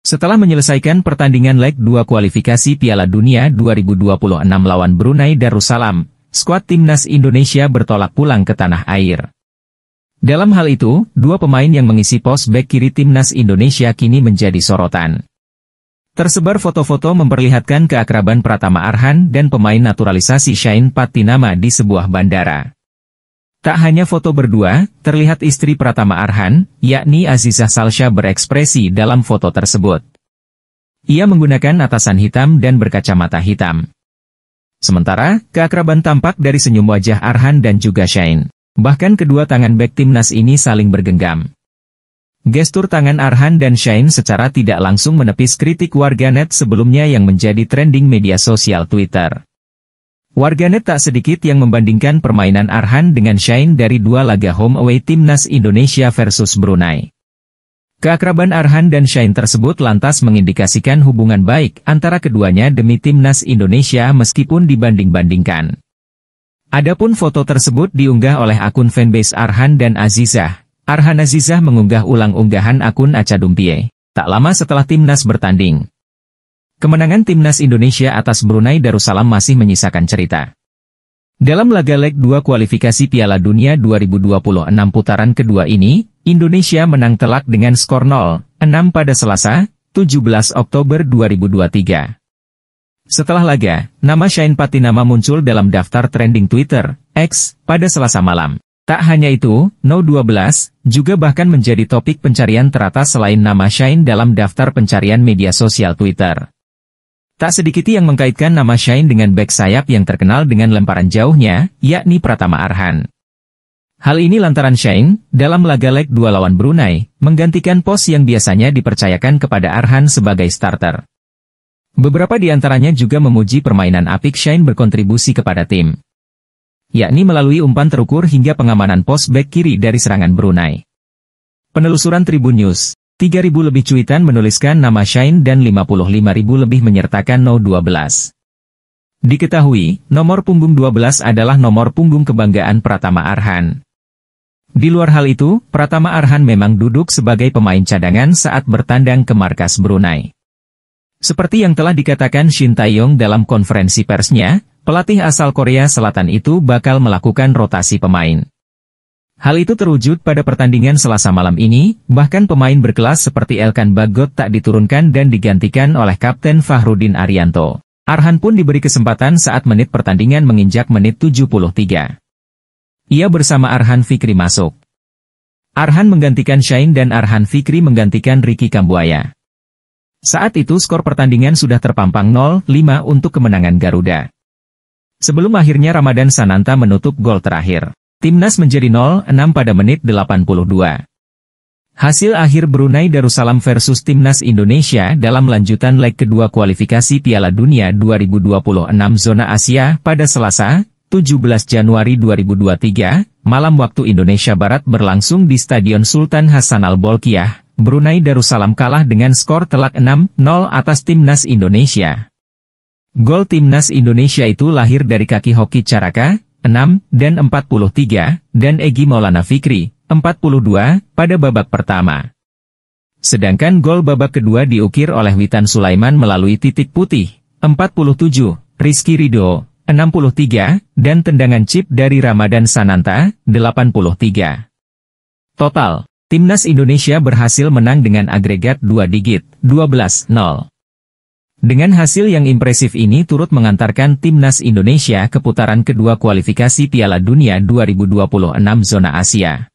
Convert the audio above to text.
Setelah menyelesaikan pertandingan leg 2 kualifikasi Piala Dunia 2026 lawan Brunei Darussalam, skuad timnas Indonesia bertolak pulang ke tanah air. Dalam hal itu, dua pemain yang mengisi pos bek kiri timnas Indonesia kini menjadi sorotan. Tersebar foto-foto memperlihatkan keakraban Pratama Arhan dan pemain naturalisasi Shine Patinama di sebuah bandara. Tak hanya foto berdua, terlihat istri Pratama Arhan, yakni Azizah Salsha berekspresi dalam foto tersebut. Ia menggunakan atasan hitam dan berkacamata hitam. Sementara, keakraban tampak dari senyum wajah Arhan dan juga Shine. Bahkan kedua tangan back timnas ini saling bergenggam. Gestur tangan Arhan dan Shine secara tidak langsung menepis kritik warganet sebelumnya yang menjadi trending media sosial Twitter. Warganet tak sedikit yang membandingkan permainan Arhan dengan Shine dari dua laga home away timnas Indonesia versus Brunei. Keakraban Arhan dan Shine tersebut lantas mengindikasikan hubungan baik antara keduanya demi timnas Indonesia meskipun dibanding-bandingkan. Adapun foto tersebut diunggah oleh akun fanbase Arhan dan Azizah. Arhan Azizah mengunggah ulang unggahan akun Aca Tak lama setelah timnas bertanding, Kemenangan timnas Indonesia atas Brunei Darussalam masih menyisakan cerita. Dalam laga leg 2 kualifikasi Piala Dunia 2026 putaran kedua ini, Indonesia menang telak dengan skor 0-6 pada Selasa, 17 Oktober 2023. Setelah laga, nama Shine Patinama muncul dalam daftar trending Twitter, X, pada Selasa malam. Tak hanya itu, No12 juga bahkan menjadi topik pencarian teratas selain nama Shine dalam daftar pencarian media sosial Twitter. Tak sedikit yang mengkaitkan nama Shine dengan back sayap yang terkenal dengan lemparan jauhnya, yakni Pratama Arhan. Hal ini lantaran Shine, dalam laga leg dua lawan Brunei, menggantikan pos yang biasanya dipercayakan kepada Arhan sebagai starter. Beberapa di antaranya juga memuji permainan apik Shine berkontribusi kepada tim. Yakni melalui umpan terukur hingga pengamanan pos back kiri dari serangan Brunei. Penelusuran Tribun News 3.000 lebih cuitan menuliskan nama Shine dan 55.000 lebih menyertakan No 12. Diketahui, nomor punggung 12 adalah nomor punggung kebanggaan Pratama Arhan. Di luar hal itu, Pratama Arhan memang duduk sebagai pemain cadangan saat bertandang ke markas Brunei. Seperti yang telah dikatakan Shin Taeyong dalam konferensi persnya, pelatih asal Korea Selatan itu bakal melakukan rotasi pemain. Hal itu terwujud pada pertandingan selasa malam ini, bahkan pemain berkelas seperti Elkan Bagot tak diturunkan dan digantikan oleh Kapten Fahrudin Arianto. Arhan pun diberi kesempatan saat menit pertandingan menginjak menit 73. Ia bersama Arhan Fikri masuk. Arhan menggantikan Shain dan Arhan Fikri menggantikan Ricky Kambuaya. Saat itu skor pertandingan sudah terpampang 0-5 untuk kemenangan Garuda. Sebelum akhirnya Ramadan Sananta menutup gol terakhir. Timnas menjadi 0-6 pada menit 82. Hasil akhir Brunei Darussalam versus Timnas Indonesia dalam lanjutan leg kedua kualifikasi Piala Dunia 2026 Zona Asia pada Selasa, 17 Januari 2023, malam waktu Indonesia Barat berlangsung di Stadion Sultan Hasan Al-Bolkiah, Brunei Darussalam kalah dengan skor telak 6-0 atas Timnas Indonesia. Gol Timnas Indonesia itu lahir dari kaki hoki Caraka, 6, dan 43, dan Egi Maulana Fikri, 42, pada babak pertama. Sedangkan gol babak kedua diukir oleh Witan Sulaiman melalui titik putih, 47, Rizky Rido, 63, dan tendangan chip dari Ramadan Sananta, 83. Total, Timnas Indonesia berhasil menang dengan agregat 2 digit, 12-0. Dengan hasil yang impresif ini turut mengantarkan timnas Indonesia ke putaran kedua kualifikasi Piala Dunia 2026 zona Asia.